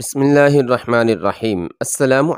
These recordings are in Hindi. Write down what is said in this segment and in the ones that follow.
बसमीम् अल्लाम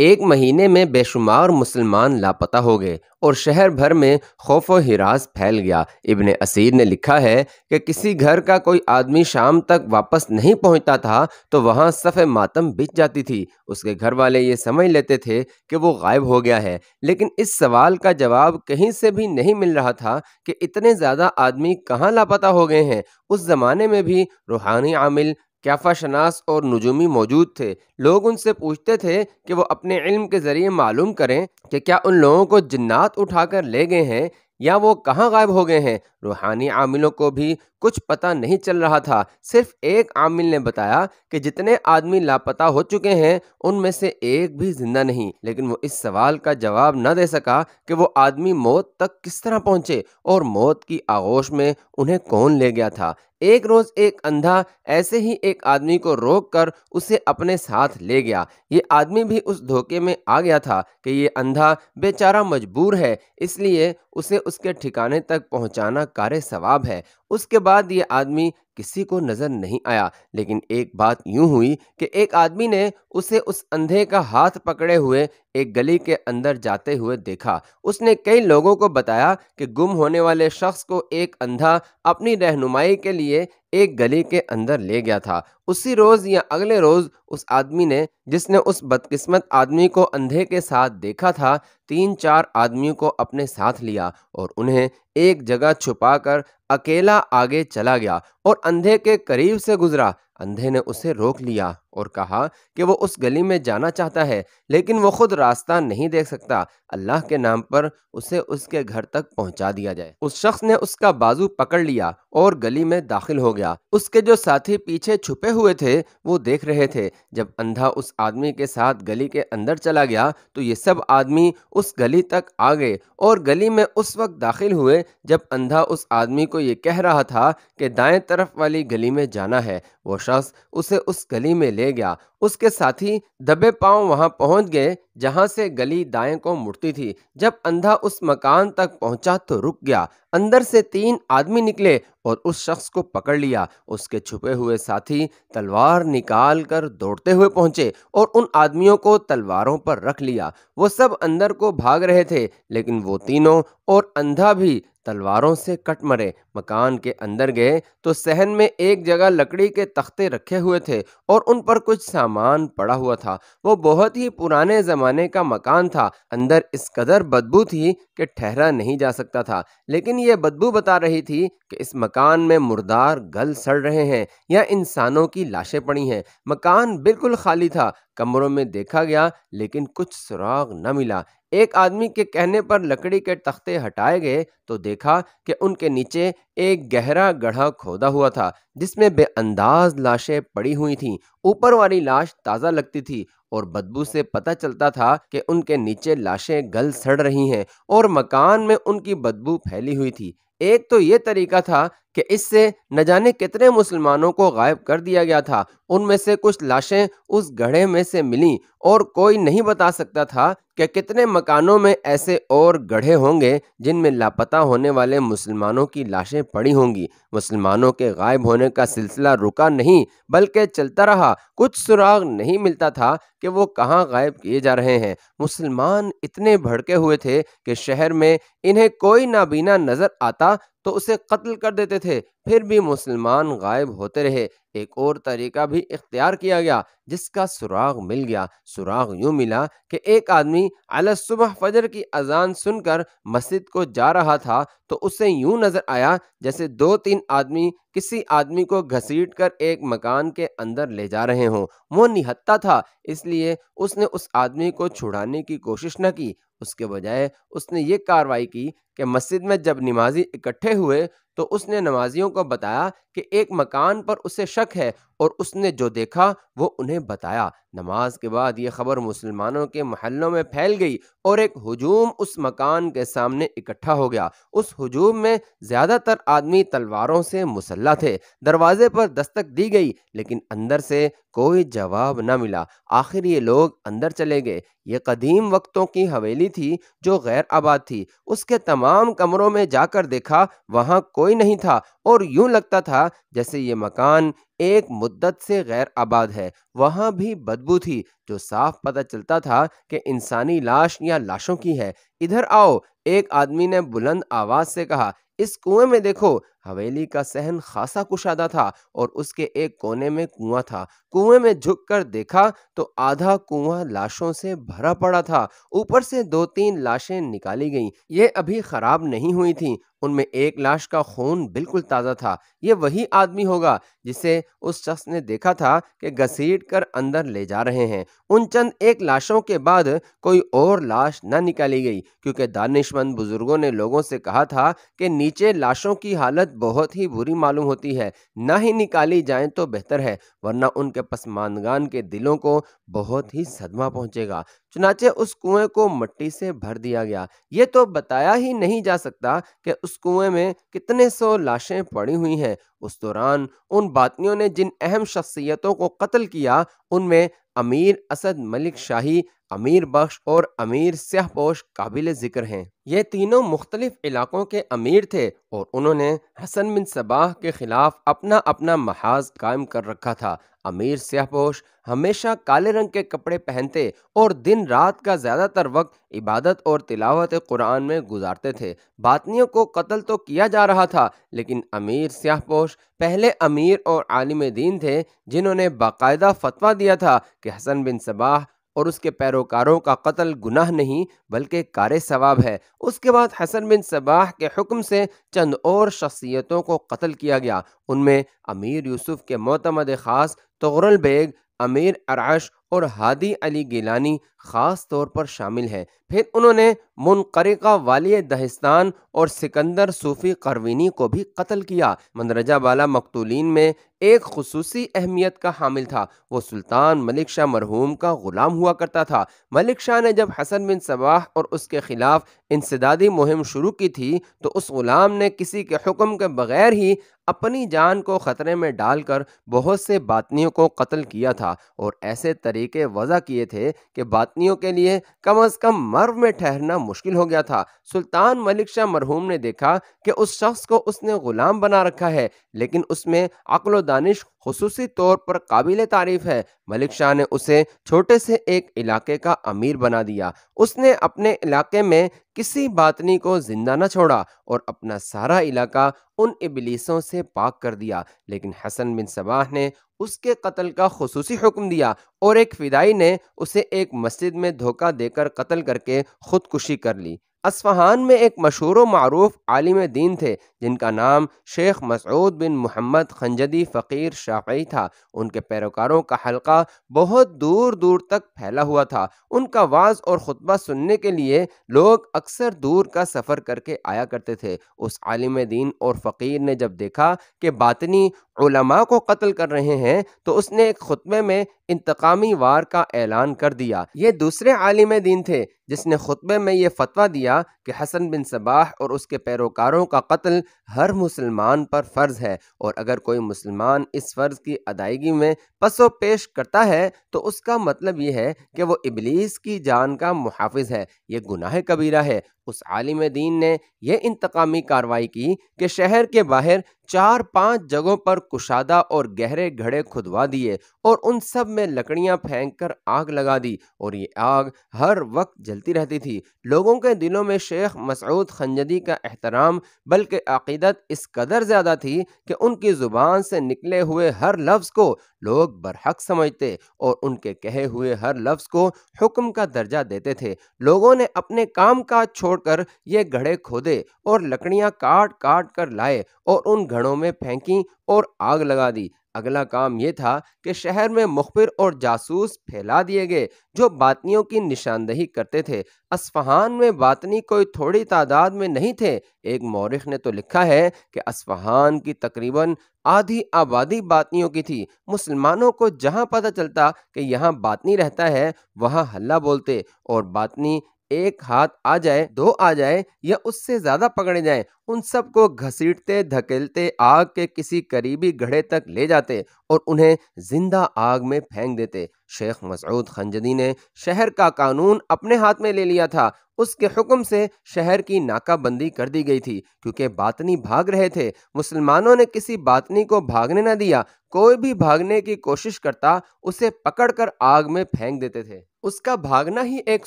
एक महीने में बेशुमार मुसलमान लापता हो गए और शहर भर में खौफ व हिरास फैल गया इब्ने असीर ने लिखा है कि किसी घर का कोई आदमी शाम तक वापस नहीं पहुंचता था तो वहां सफ़े मातम बिछ जाती थी उसके घर वाले ये समझ लेते थे कि वो गायब हो गया है लेकिन इस सवाल का जवाब कहीं से भी नहीं मिल रहा था कि इतने ज़्यादा आदमी कहाँ लापता हो गए हैं उस ज़माने में भी रूहानी आमिल क्याफा शनास और नजूमी मौजूद थे लोग उनसे पूछते थे कि वो अपने इल्म के ज़रिए मालूम करें कि क्या उन लोगों को जन्नात उठाकर ले गए हैं या वो कहाँ गायब हो गए हैं रूहानी आमिलों को भी कुछ पता नहीं चल रहा था सिर्फ एक आमिल ने बताया कि जितने आदमी लापता हो चुके हैं उनमें से एक भी जिंदा नहीं लेकिन वो इस सवाल का जवाब न दे सका कि वो आदमी मौत तक किस तरह पहुंचे और मौत की आगोश में उन्हें कौन ले गया था एक रोज एक अंधा ऐसे ही एक आदमी को रोक कर उसे अपने साथ ले गया ये आदमी भी उस धोखे में आ गया था कि ये अंधा बेचारा मजबूर है इसलिए उसे उसके ठिकाने तक पहुंचाना कार्य सवाब है उसके बाद ये आदमी किसी को नजर नहीं आया लेकिन एक बात यूं हुई कि एक आदमी ने उसे उस अंधे का हाथ पकड़े हुए एक गली के अंदर जाते हुए देखा उसने कई लोगों को बताया कि गुम होने वाले शख्स को एक अंधा अपनी रहनुमाई के लिए एक गली के अंदर ले गया था उसी रोज या अगले रोज उस आदमी ने जिसने उस बदकिस्मत आदमी को अंधे के साथ देखा था तीन चार आदमियों को अपने साथ लिया और उन्हें एक जगह छुपाकर अकेला आगे चला गया और अंधे के करीब से गुजरा अंधे ने उसे रोक लिया और कहा कि वो उस गली में जाना चाहता है लेकिन वो खुद रास्ता नहीं देख सकता अल्लाह के नाम पर उसे उसके घर तक पहुंचा दिया जाए उस शख्स ने उसका बाजू पकड़ लिया और गली में दाखिल हो गया उसके जो साथी पीछे छुपे हुए थे वो देख रहे थे जब अंधा उस आदमी के साथ गली के अंदर चला गया तो ये सब आदमी उस गली तक आ गए और गली में उस वक्त दाखिल हुए जब अंधा उस आदमी को ये कह रहा था कि दाएं तरफ वाली गली में जाना है वो शख्स उसे उस गली में ले गया उसके साथी दबे पांव वहां पहुंच गए जहां से गली दाएं को मुड़ती थी जब अंधा उस मकान तक पहुंचा तो रुक गया अंदर से तीन आदमी निकले और उस शख्स को पकड़ लिया उसके छुपे हुए साथी तलवार निकाल कर दौड़ते हुए पहुंचे और उन आदमियों को तलवारों पर रख लिया वो सब अंदर को भाग रहे थे लेकिन वो तीनों और अंधा भी तलवारों से कट मरे मकान के अंदर गए तो सहन में एक जगह लकड़ी के तख्ते रखे हुए थे और उन पर कुछ सामान सामान पड़ा हुआ था वो बहुत ही पुराने ज़माने का मकान था अंदर इस कदर बदबू थी कि ठहरा नहीं जा सकता था लेकिन ये बदबू बता रही थी कि इस मकान में मुर्दार गल सड़ रहे हैं या इंसानों की लाशें पड़ी हैं मकान बिल्कुल खाली था कमरों में देखा गया लेकिन कुछ सुराग न मिला एक आदमी के कहने पर लकड़ी के तख्ते हटाए गए तो देखा कि उनके नीचे एक गहरा गढ़ा खोदा हुआ था जिसमें बेअंदाज लाशें पड़ी हुई थीं ऊपर वाली लाश ताज़ा लगती थी और बदबू से पता चलता था कि उनके नीचे लाशें गल सड़ रही हैं और मकान में उनकी बदबू फैली हुई थी एक तो ये तरीका था कि इससे न जाने कितने मुसलमानों को गायब कर दिया गया था उनमें से कुछ लाशें उस गढ़े में से मिली और कोई नहीं बता सकता था कि कितने मकानों में ऐसे और गढ़े होंगे जिनमें लापता होने वाले मुसलमानों की लाशें पड़ी होंगी मुसलमानों के गायब होने का सिलसिला रुका नहीं बल्कि चलता रहा कुछ सुराग नहीं मिलता था कि वो कहाँ गायब किए जा रहे हैं मुसलमान इतने भड़के हुए थे कि शहर में इन्हें कोई नाबीना नज़र आता तो उसे कत्ल कर देते थे फिर भी मुसलमान गायब होते रहे एक और तरीका भी इख्तियार किया गया जिसका सुराग मिल गया सुराग यूं मिला कि एक आदमी अल सुबह फजर की अजान सुनकर मस्जिद को जा रहा था तो उसे यूं नज़र आया जैसे दो तीन आदमी किसी आदमी को घसीट कर एक मकान के अंदर ले जा रहे हों वो निहत्ता था इसलिए उसने उस आदमी को छुड़ाने की कोशिश न की उसके बजाय उसने ये कार्रवाई की कि मस्जिद में जब नमाजी इकट्ठे हुए तो उसने नमाजियों को बताया कि एक मकान पर उसे शक है और उसने जो देखा वो उन्हें बताया नमाज के बाद ये खबर मुसलमानों के महलों में फैल गई और एक हजूम उस मकान के सामने इकट्ठा हो गया उस हजूम में ज़्यादातर आदमी तलवारों से मुसल्ला थे दरवाजे पर दस्तक दी गई लेकिन अंदर से कोई जवाब न मिला आखिर ये लोग अंदर चले गए ये कदीम वक्तों की हवेली थी जो गैर आबाद थी उसके तमाम तमाम कमरों में जाकर देखा वहां कोई नहीं था और यूं लगता था जैसे ये मकान एक मुद्दत से गैर आबाद है वहां भी बदबू थी जो साफ पता चलता था कि इंसानी लाश या लाशों की है इधर आओ एक आदमी ने बुलंद आवाज़ से कहा इस कुएं में देखो हवेली का सहन खासा कुशादा था और उसके एक कोने में कुआं था कुएं में झुककर देखा तो आधा कुआं लाशों से भरा पड़ा था ऊपर से दो तीन लाशें निकाली गईं ये अभी खराब नहीं हुई थीं उनमें एक लाश का खून बिल्कुल ताज़ा था ये वही आदमी होगा जिसे उस शख्स ने देखा था कि घसीट कर अंदर ले जा रहे हैं उन चंद एक लाशों के बाद कोई और लाश न निकाली गई क्योंकि दानिशमंद बुजुर्गों ने लोगों से कहा था कि नीचे लाशों की हालत बहुत ही बुरी मालूम होती है ना ही निकाली जाए तो बेहतर है वरना उनके पसमानगान के दिलों को बहुत ही सदमा पहुंचेगा चुनाचे उस कुएं को मट्टी से भर दिया गया ये तो बताया ही नहीं जा सकता कि उस कुएं में कितने सौ लाशें पड़ी हुई हैं उस दौरान उन बातियों ने जिन अहम शख्सियतों को कत्ल किया उनमें अमीर असद मलिक शाही अमीर बख्श और अमीर स्याहपोश काबिल ज़िक्र हैं ये तीनों मुख्तलिफ इलाक़ों के अमीर थे और उन्होंने हसन बिन सबाह के ख़िलाफ़ अपना अपना महाज कायम कर रखा था अमीर स्याहपोश हमेशा काले रंग के कपड़े पहनते और दिन रात का ज़्यादातर वक्त इबादत और तिलावत कुरान में गुजारते थे बातनियों को कत्ल तो किया जा रहा था लेकिन अमीर स्याहपोश पहले अमीर और आलिम दीन थे जिन्होंने बाकायदा फतवा दिया था कि हसन बिन सबाह और उसके पैरोकारों का कत्ल गुनाह नहीं बल्कि कार सवाब है उसके बाद हसन बिन सबाह के हुक्म से चंद और शख्सियतों को कत्ल किया गया उनमें अमीर यूसुफ के मोतमद ख़ास तगरल बेग अमीर अराश और हादी अली गिलानी ख़ास तौर पर शामिल है फिर उन्होंने मुनकरिका वाली दहस्तान और सिकंदर सूफी करवीनी को भी कत्ल किया मंदरजा वाला मकतूलिन में एक खसूसी अहमियत का हामिल था वो सुल्तान मलिक शाह मरहूम का ग़ुलाम हुआ करता था मलिक शाह ने जब हसन बिन सबाह और उसके ख़िलाफ़ इंसदादी मुहिम शुरू की थी तो उस ग़ुलाम ने किसी के हुक्म के बगैर ही अपनी जान को ख़तरे में डालकर बहुत से बातनियों को कत्ल किया था और ऐसे तरीके वजह किए थे कि बातनियों के लिए कम अज़ कम मर्व में ठहरना मुश्किल हो गया था सुल्तान मलिक शाह मरहूम ने देखा कि उस शख्स को उसने गुलाम बना रखा है लेकिन उसमें अकलो दानिश खसूसी तौर पर काबिल तारीफ है मलिक शाह ने उसे छोटे से एक इलाके का अमीर बना दिया उसने अपने इलाके में किसी बातनी को जिंदा न छोड़ा और अपना सारा इलाका उन इबलीसों से पाक कर दिया लेकिन हसन बिन सबाह ने उसके कत्ल का खसूसी हुक्म दिया और एक फिदाई ने उसे एक मस्जिद में धोखा देकर कत्ल करके खुदकुशी कर ली असफहान में एक मशहूर मरूफ आलिम दीन थे जिनका नाम शेख मसूद बिन मोहम्मद खंजदी फ़कीर शाफ़ी था उनके पैरोकारों का हलका बहुत दूर दूर तक फैला हुआ था उनका वाज और ख़ुतबा सुनने के लिए लोग अक्सर दूर का सफ़र करके आया करते थे उस आलिम दीन और फ़कीर ने जब देखा कि बातनी उलमा को कत्ल कर रहे हैं तो उसने एक खुतबे में इंतकामी वार का ऐलान कर दिया ये दूसरे आलिम दीन थे जिसने खुतबे में ये फतवा दिया कि हसन बिन सबाह और उसके पैरोकारों का कत्ल हर मुसलमान पर फ़र्ज़ है और अगर कोई मुसलमान इस फ़र्ज़ की अदायगी में पसो पेश करता है तो उसका मतलब यह है कि वो इबलीस की जान का मुहाफ़ है यह गुनाह कबीरा है उस आलिम दीन ने यह इंतकामी कार्रवाई की कि शहर के बाहर चार पांच जगहों पर कुशादा और गहरे घड़े खुदवा दिए और उन सब में लकड़ियां फेंककर आग लगा दी और ये आग हर वक्त जलती रहती थी लोगों के दिलों में शेख मसूद खंजदी का एहतराम बल्कि अकीदत इस कदर ज़्यादा थी कि उनकी ज़ुबान से निकले हुए हर लफ्ज़ को लोग बरहक समझते और उनके कहे हुए हर लफ्ज़ को हुक्म का दर्जा देते थे लोगों ने अपने काम काज छोड़कर ये घड़े खोदे और लकड़ियाँ काट काट कर लाए और उन घड़ों में फेंकी और आग लगा दी अगला काम ये था कि शहर में मुखबिर और जासूस फैला दिए गए जो बातनियों की निशानदही करते थे असफहान में बातनी कोई थोड़ी तादाद में नहीं थे एक मौरख ने तो लिखा है कि असफहान की तकरीबन आधी आबादी बातनियों की थी मुसलमानों को जहाँ पता चलता कि यहाँ बातनी रहता है वहाँ हल्ला बोलते और बातनी एक हाथ आ जाए दो आ जाए या उससे ज्यादा पकड़े जाए उन सबको घसीटते धकेलते आग के किसी करीबी घड़े तक ले जाते और उन्हें जिंदा आग में फेंक देते शेख मसऊद खंजदी ने शहर का कानून अपने हाथ में ले लिया था उसके हुक्म से शहर की नाकाबंदी कर दी गई थी क्योंकि बातनी भाग रहे थे मुसलमानों ने किसी बातनी को भागने न दिया कोई भी भागने की कोशिश करता उसे पकड़कर आग में फेंक देते थे उसका भागना ही एक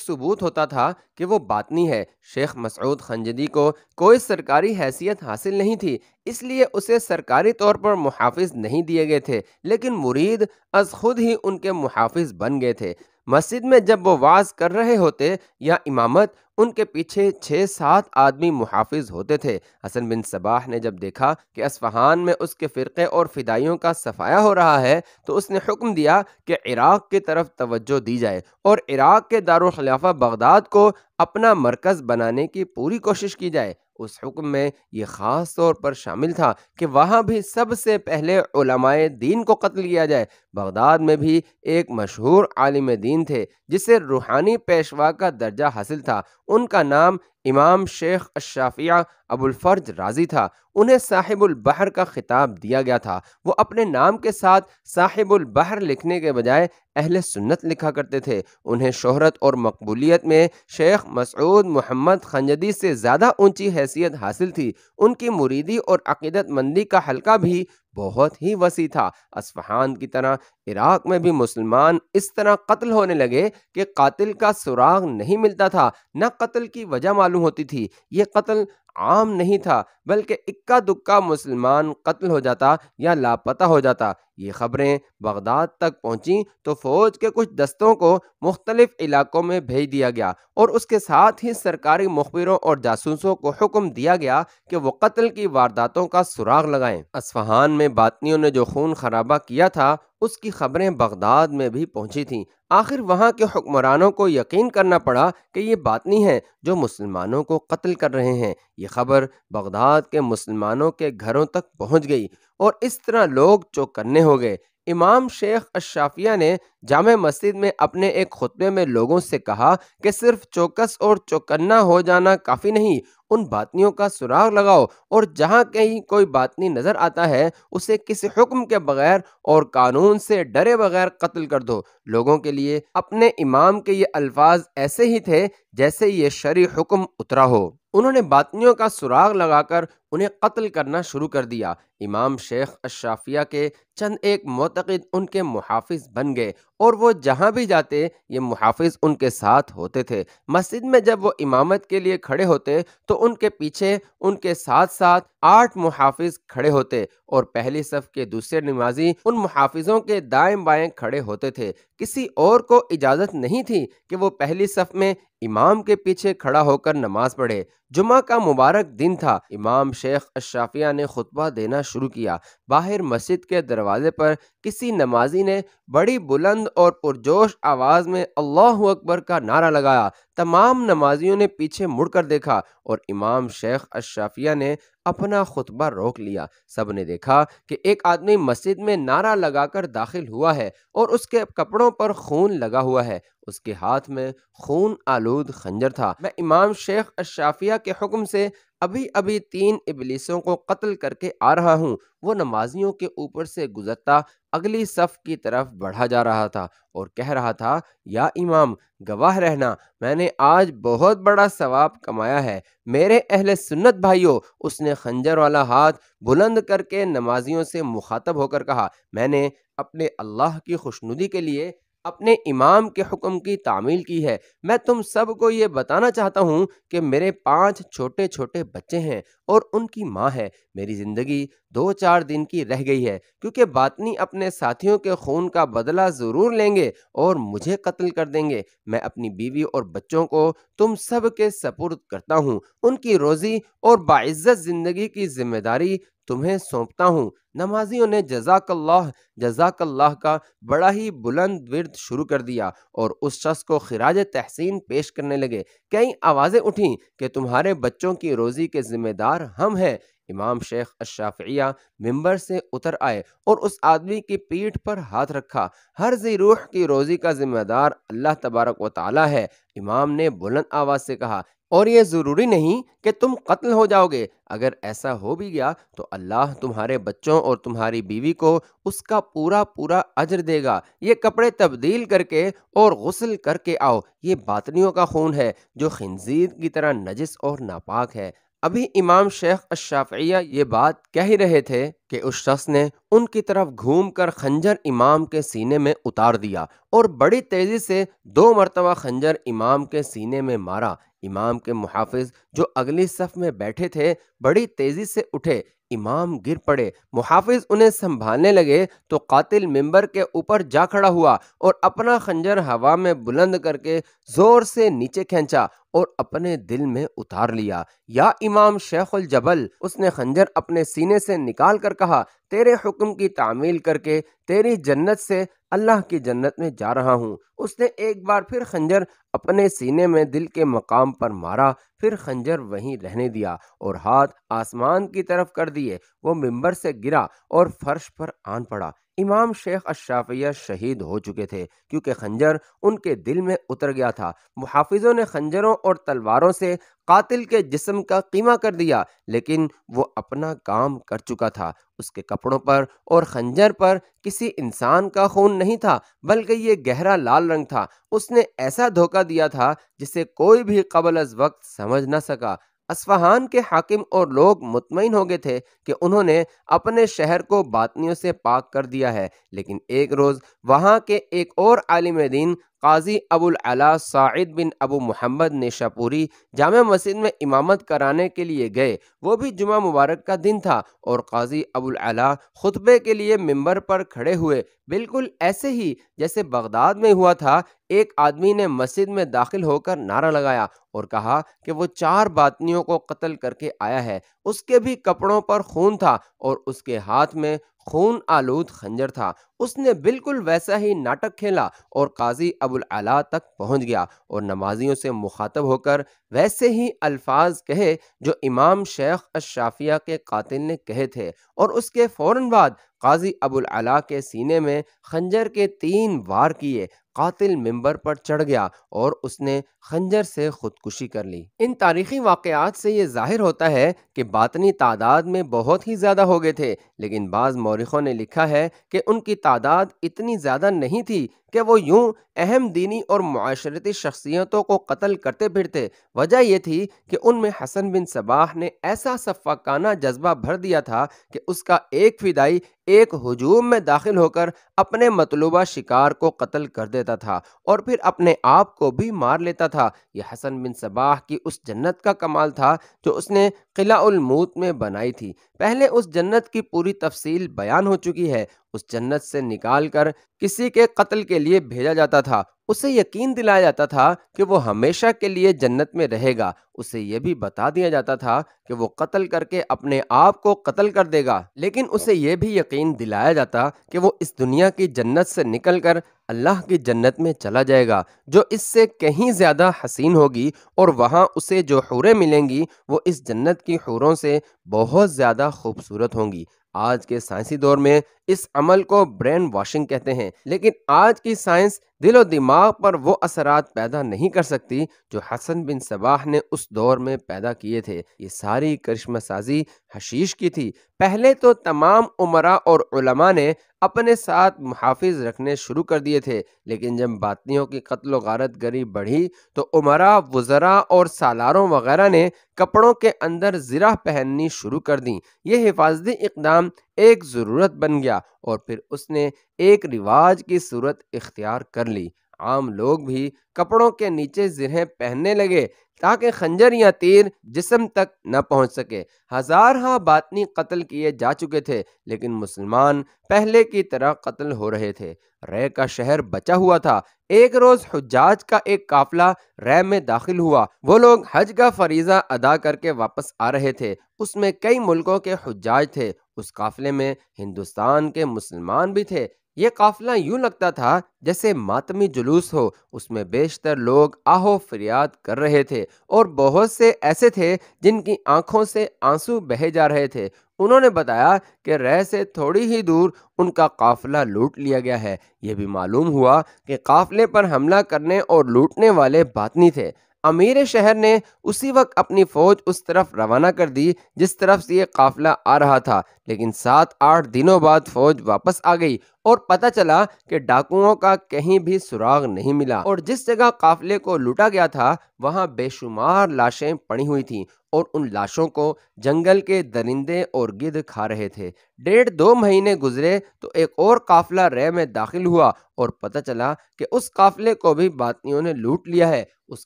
सबूत होता था कि वो बातनी है शेख मसूद खंजदी को कोई सरकारी हैसियत हासिल नहीं थी इसलिए उसे सरकारी तौर पर मुहाफिज नहीं दिए गए थे लेकिन मुरीद अज खुद ही उनके मुहाफ हाफिज बन गए थे मस्जिद में जब वो वाज कर रहे होते या इमामत उनके पीछे छः सात आदमी मुहाफिज होते थे हसन बिन सबाह ने जब देखा कि असफहान में उसके फ़िरक़े और फ़िदाइयों का सफाया हो रहा है तो उसने हुक्म दिया कि इराक़ की तरफ तवज्जो दी जाए और इराक़ के दारुलखिलाफा बगदाद को अपना मरकज़ बनाने की पूरी कोशिश की जाए उस हुक्म में ये ख़ास तौर पर शामिल था कि वहाँ भी सबसे पहले उलमाए दीन को कत्ल किया जाए बगदाद में भी एक मशहूर आलिम दीन थे जिसे रूहानी पेशवा का दर्जा हासिल था उनका नाम इमाम शेख अशाफिया अबुलफर्ज राजी था उन्हें साहिबुलबहर का खिताब दिया गया था वो अपने नाम के साथ साहिबुलबहर लिखने के बजाय अहल सुन्नत लिखा करते थे उन्हें शोहरत और मकबूलियत में शेख मसूद मोहम्मद खंजदी से ज़्यादा ऊंची हैसियत हासिल थी उनकी मुरीदी और अकीदतमंदी का हल्का भी बहुत ही वसी था असफहान की तरह इराक में भी मुसलमान इस तरह कत्ल होने लगे कि कातिल का सुराग नहीं मिलता था न कत्ल की वजह मालूम होती थी ये कत्ल आम नहीं था बल्कि इक्का दुक्का मुसलमान कत्ल हो जाता या लापता हो जाता ये खबरें बगदाद तक पहुंची तो फ़ौज के कुछ दस्तों को मुख्तलिफ़ इलाकों में भेज दिया गया और उसके साथ ही सरकारी मुखबिरों और जासूसों को हुक्म दिया गया कि वो कत्ल की वारदातों का सुराग लगाएं असफहान में बातनियों ने जो खून खराबा किया था उसकी खबरें बगदाद में भी पहुंची थीं आखिर वहाँ के हुक्मरानों को यकीन करना पड़ा कि ये बातनी हैं जो मुसलमानों को कत्ल कर रहे हैं ये खबर बगदाद के मुसलमानों के घरों तक पहुँच गई और इस तरह लोग चौकन्ने हो गए इमाम शेख अशाफिया ने जाम मस्जिद में अपने एक खुतबे में लोगों से कहा कि सिर्फ चौकस और चौकन्ना हो जाना काफ़ी नहीं उन बातनियों का सुराग लगाओ और जहाँ कहीं कोई बातनी नज़र आता है उसे किसी हुक्म के बगैर और कानून से डरे बगैर कत्ल कर दो लोगों के लिए अपने इमाम के ये अल्फाज ऐसे ही थे जैसे ये शरी हुक्म उतरा हो उन्होंने बातियों का सुराग लगाकर उन्हें कत्ल करना शुरू कर दिया इमाम शेख अशाफिया के चंद एक मोतद उनके मुहाफ़ बन गए और वो जहाँ भी जाते ये मुहाफ़ उनके साथ होते थे मस्जिद में जब वो इमामत के लिए खड़े होते तो उनके पीछे उनके साथ साथ आठ मुहाफ़ खड़े होते और पहली सफ के दूसरे नमाजी उन मुहाफ़ों के दाएं बाएं खड़े होते थे किसी और को इजाज़त नहीं थी कि वो पहली सफ में इमाम के पीछे खड़ा होकर नमाज पढ़े जुमा का मुबारक दिन था इमाम शेख अशाफिया ने खुतबा देना शुरू किया बाहर मस्जिद के दरवाजे पर किसी नमाजी ने बड़ी बुलंद और पुरजोश आवाज़ में अल्लाह अकबर का नारा लगाया तमाम नमाजियों ने पीछे मुड़कर देखा और इमाम शेख अशाफिया ने अपना खुतबा रोक लिया सब ने देखा कि एक आदमी मस्जिद में नारा लगाकर दाखिल हुआ है और उसके कपड़ों पर खून लगा हुआ है उसके हाथ में खून आलूद खंजर था मैं इमाम शेख अशाफिया के हुक्म से अभी अभी तीन इबलीसों को कत्ल करके आ रहा हूँ वो नमाजियों के ऊपर से गुजरता अगली सफ की तरफ बढ़ा जा रहा था और कह रहा था या इमाम गवाह रहना मैंने आज बहुत बड़ा सवाब कमाया है मेरे अहले सुन्नत भाइयों उसने खंजर वाला हाथ बुलंद करके नमाजियों से मुखातब होकर कहा मैंने अपने अल्लाह की खुशनुदी के लिए अपने इमाम के हुक्म की तामील की है मैं तुम सबको ये बताना चाहता हूँ कि मेरे पांच छोटे छोटे बच्चे हैं और उनकी माँ है मेरी ज़िंदगी दो चार दिन की रह गई है क्योंकि बातनी अपने साथियों के खून का बदला ज़रूर लेंगे और मुझे कत्ल कर देंगे मैं अपनी बीवी और बच्चों को तुम सब के सपुर्द करता हूँ उनकी रोज़ी और बाज़्ज़त ज़िंदगी की जिम्मेदारी तुम्हें सौंपता हूँ नमाजियों ने जजाकल्लाह जजाकल्लाह का बड़ा ही बुलंद विरद शुरू कर दिया और उस शख्स को खराज तहसीन पेश करने लगे कई आवाज़ें उठीं कि तुम्हारे बच्चों की रोज़ी के ज़िम्मेदार हम हैं इमाम शेख अशाफिया मिंबर से उतर आए और उस आदमी की पीठ पर हाथ रखा हर जी रूह की रोज़ी का ज़िम्मेदार अल्लाह तबारक व ताली है इमाम ने बुलंद आवाज़ से कहा और ये ज़रूरी नहीं कि तुम कत्ल हो जाओगे अगर ऐसा हो भी गया तो अल्लाह तुम्हारे बच्चों और तुम्हारी बीवी को उसका पूरा पूरा अजर देगा ये कपड़े तब्दील करके और गसल करके आओ ये बातनियों का खून है जो खनजीर की तरह नजस और नापाक है अभी इमाम शेख अशाफिया ये बात कह ही रहे थे कि उस शख्स ने उनकी तरफ घूमकर खंजर इमाम के सीने में उतार दिया और बड़ी तेज़ी से दो मरतबा खंजर इमाम के सीने में मारा इमाम के मुहाफिज जो अगली सफ में बैठे थे बड़ी तेज़ी से उठे इमाम गिर पड़े मुहाफिज उन्हें संभालने लगे तो कातिल मेंबर के ऊपर जा खड़ा हुआ और अपना खंजर हवा में बुलंद करके ज़ोर से नीचे खींचा और अपने दिल में उतार लिया या इमाम शेखुल जबल उसने खंजर अपने सीने से निकाल कर कहा तेरे हुक्म की तामील करके तेरी जन्नत से अल्लाह की जन्नत में जा रहा हूँ उसने एक बार फिर खंजर अपने सीने में दिल के मकाम पर मारा फिर खंजर वहीं रहने दिया और हाथ आसमान की तरफ कर दिए वो मिंबर से गिरा और फर्श पर आन पड़ा इमाम शेख अशाफिया शहीद हो चुके थे क्योंकि खंजर उनके दिल में उतर गया था मुहाफिजों ने खंजरों और तलवारों से कातिल के जिस्म का कीमा कर दिया लेकिन वो अपना काम कर चुका था उसके कपड़ों पर और खंजर पर किसी इंसान का खून नहीं था बल्कि ये गहरा लाल रंग था उसने ऐसा धोखा दिया था जिसे कोई भी कबल अज वक्त समझ ना सका असफहान के हाकिम और लोग मुतमिन हो गए थे कि उन्होंने अपने शहर को बातनियों से पाक कर दिया है लेकिन एक रोज़ वहाँ के एक और आलिम दिन काजी अबुल अला साइद बिन अबू मोहम्मद नेशापुरी जाम मस्जिद में इमामत कराने के लिए गए वो भी जुमा मुबारक का दिन था और काजी अबुल अला खुतबे के लिए मंबर पर खड़े हुए बिल्कुल ऐसे ही जैसे बगदाद में हुआ था एक आदमी ने मस्जिद में दाखिल होकर नारा लगाया और कहा कि वो चार बातनियों को कत्ल करके आया है उसके भी कपड़ों पर खून था और उसके हाथ में खून आलूद खंजर था उसने बिल्कुल वैसा ही नाटक खेला और काजी अबुल आला तक पहुंच गया और नमाजियों से मुखातब होकर वैसे ही अल्फाज कहे जो इमाम शेख अशाफिया के कातिल ने कहे थे और उसके फौरन बाद काजी अबुल आला के सीने में खंजर के तीन वार किए कातिल मेंबर पर चढ़ गया और उसने खंजर से खुदकुशी कर ली इन तारीखी वाकयात से ये जाहिर होता है कि बातनी तादाद में बहुत ही ज़्यादा हो गए थे लेकिन बाज़ मौरखों ने लिखा है कि उनकी तादाद इतनी ज़्यादा नहीं थी कि वो यूं अहम दीनी और माशरती शख्सियतों को कत्ल करते फिरते वजह यह थी कि उनमें हसन बिन सबाह ने ऐसा सफ़ाकाना जज्बा भर दिया था कि उसका एक फिदाई एक हजूम में दाखिल होकर अपने मतलूबा शिकार को कत्ल कर देता था और फिर अपने आप को भी मार लेता था यह हसन बिन सबाह की उस जन्नत का कमाल था जो उसने किलामूत में बनाई थी पहले उस जन्नत की पूरी तफसील बयान हो चुकी है उस जन्नत से निकालकर किसी के कत्ल के लिए भेजा जाता था उसे यकीन दिलाया जाता था कि वो हमेशा के लिए जन्नत में रहेगा उसे यह भी बता दिया जाता था कि वो कत्ल करके अपने आप को कत्ल कर देगा लेकिन उसे यह भी यकीन दिलाया जाता कि वो इस दुनिया की जन्नत से निकलकर अल्लाह की जन्नत में चला जाएगा जो इससे कहीं ज़्यादा हसीन होगी और वहाँ उसे जो हूरें मिलेंगी वो इस जन्नत की हूरों से बहुत ज़्यादा खूबसूरत होंगी आज के साइंसी दौर में इस अमल को ब्रेन वॉशिंग कहते हैं लेकिन आज की साइंस दिलो दिमाग पर वो असरात पैदा नहीं कर सकती जो हसन बिन सबाह ने उस दौर में पैदा किए थे ये सारी करिश्मा साजी हशीश की थी पहले तो तमाम उमरा और उलमा ने अपने साथ मुहाफिज रखने शुरू कर दिए थे लेकिन जब बातियों की कत्ल गारत गरी बढ़ी तो उमरा वज़रा और सालारों वगैरह ने कपड़ों के अंदर ज़रा पहननी शुरू कर दी ये हिफाजती इकदाम इस्लाम एक ज़रूरत बन गया और फिर उसने एक रिवाज की सूरत इख्तियार कर ली आम लोग भी कपड़ों के नीचे जिरह पहनने लगे ताकि खंजर या तीर जिसम तक न पहुंच सके हजार हाँ बातनी कत्ल किए जा चुके थे लेकिन मुसलमान पहले की तरह कत्ल हो रहे थे रे का शहर बचा हुआ था एक रोज़ हजाज का एक काफिला रे में दाखिल हुआ वो लोग हज का फरीज़ा अदा करके वापस आ रहे थे उसमें कई मुल्कों के हजाज थे उस काफिले में हिंदुस्तान के मुसलमान भी थे ये काफिला यूं लगता था जैसे मातमी जुलूस हो उसमें बेशतर लोग आहो फरियाद कर रहे थे और बहुत से ऐसे थे जिनकी आंखों से आंसू बहे जा रहे थे उन्होंने बताया कि रह से थोड़ी ही दूर उनका काफिला लूट लिया गया है यह भी मालूम हुआ कि काफिले पर हमला करने और लूटने वाले बातनी थे अमीर शहर ने उसी वक्त अपनी फ़ौज उस तरफ रवाना कर दी जिस तरफ से ये काफिला आ रहा था लेकिन सात आठ दिनों बाद फौज वापस आ गई और पता चला कि डाकुओं का कहीं भी सुराग नहीं मिला और जिस जगह काफिले को लूटा गया था वहां बेशुमार लाशें पड़ी हुई थीं और उन लाशों को जंगल के दरिंदे और गिद्ध खा रहे थे डेढ़ दो महीने गुजरे तो एक और काफिला रे में दाखिल हुआ और पता चला कि उस काफिले को भी बातियों ने लूट लिया है उस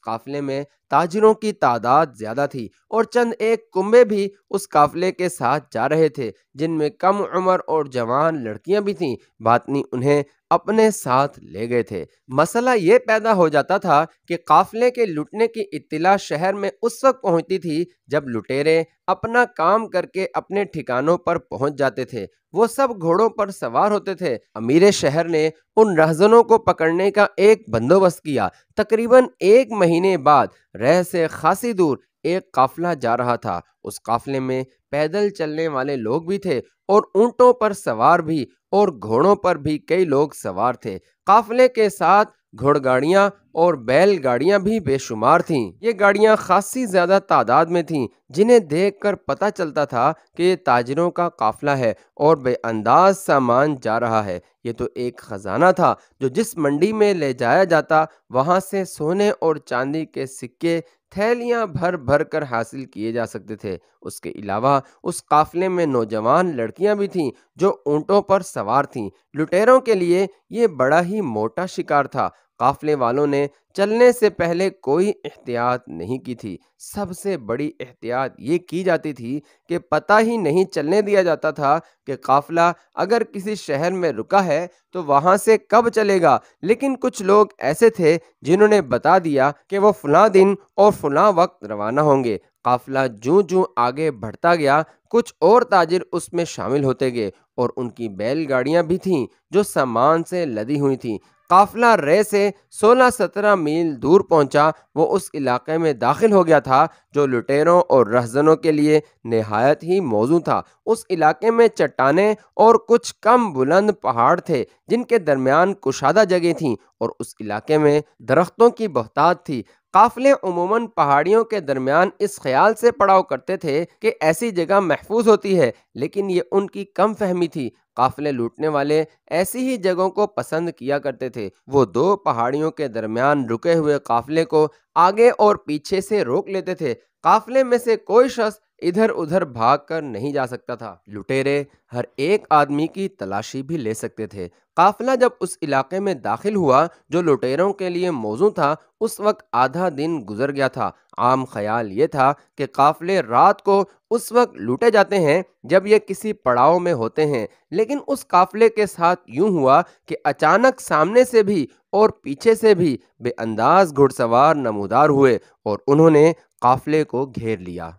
काफिले में ताजिरों की तादाद ज़्यादा थी और चंद एक कुंबे भी उस काफिले के साथ जा रहे थे जिनमें कम उम्र और जवान लड़कियां भी थीं बातनी उन्हें अपने साथ ले गए थे मसला ये पैदा हो जाता था कि काफिले के लुटने की इतला शहर में उस वक्त पहुंचती थी जब लुटेरे अपना काम करके अपने ठिकानों पर पहुंच जाते थे वो सब घोड़ों पर सवार होते थे अमीर शहर ने उन रहजनों को पकड़ने का एक बंदोबस्त किया तकरीबन एक महीने बाद रह से खासी दूर एक काफिला जा रहा था उस काफिले में पैदल चलने वाले लोग भी थे और ऊंटों पर सवार भी और घोड़ों पर भी कई लोग सवार थे काफिले के साथ घोड़गाड़ियाँ और बैलगाड़ियाँ भी बेशुमार थीं ये गाड़ियाँ खासी ज़्यादा तादाद में थीं जिन्हें देखकर पता चलता था कि ये ताजरों का काफिला है और बेअंदाज सामान जा रहा है ये तो एक ख़जाना था जो जिस मंडी में ले जाया जाता वहाँ से सोने और चांदी के सिक्के थैलियां भर भर कर हासिल किए जा सकते थे उसके अलावा उस काफले में नौजवान लड़कियां भी थीं जो ऊँटों पर सवार थीं लुटेरों के लिए ये बड़ा ही मोटा शिकार था काफले वालों ने चलने से पहले कोई एहतियात नहीं की थी सबसे बड़ी एहतियात ये की जाती थी कि पता ही नहीं चलने दिया जाता था कि काफ़िला अगर किसी शहर में रुका है तो वहाँ से कब चलेगा लेकिन कुछ लोग ऐसे थे जिन्होंने बता दिया कि वो फलां दिन और फलां वक्त रवाना होंगे काफ़िला जूँ जूँ आगे बढ़ता गया कुछ और ताजिर उसमें शामिल होते गए और उनकी बैलगाड़ियाँ भी थीं जो सामान से लदी हुई थीं काफिला रे से 16-17 मील दूर पहुंचा वो उस इलाके में दाखिल हो गया था जो लुटेरों और रहजनों के लिए नहायत ही मौजू था उस इलाके में चट्टाने और कुछ कम बुलंद पहाड़ थे जिनके दरमियान कुशादा जगह थीं और उस इलाके में दरख्तों की बहतात थी काफिले उमूमन पहाड़ियों के दरमियान इस ख्याल से पड़ाव करते थे कि ऐसी जगह महफूज होती है लेकिन ये उनकी कम फहमी थी काफिले लूटने वाले ऐसी ही जगहों को पसंद किया करते थे वो दो पहाड़ियों के दरमियान रुके हुए काफिले को आगे और पीछे से रोक लेते थे काफिले में से कोई शख्स इधर उधर भाग कर नहीं जा सकता था लुटेरे हर एक आदमी की तलाशी भी ले सकते थे काफिला जब उस इलाके में दाखिल हुआ जो लुटेरों के लिए मौजू था उस वक्त आधा दिन गुजर गया था आम ख्याल ये था कि काफिले रात को उस वक्त लूटे जाते हैं जब ये किसी पड़ाव में होते हैं लेकिन उस काफिले के साथ यूं हुआ कि अचानक सामने से भी और पीछे से भी बेअंदाज घुड़सवार नमोदार हुए और उन्होंने काफिले को घेर लिया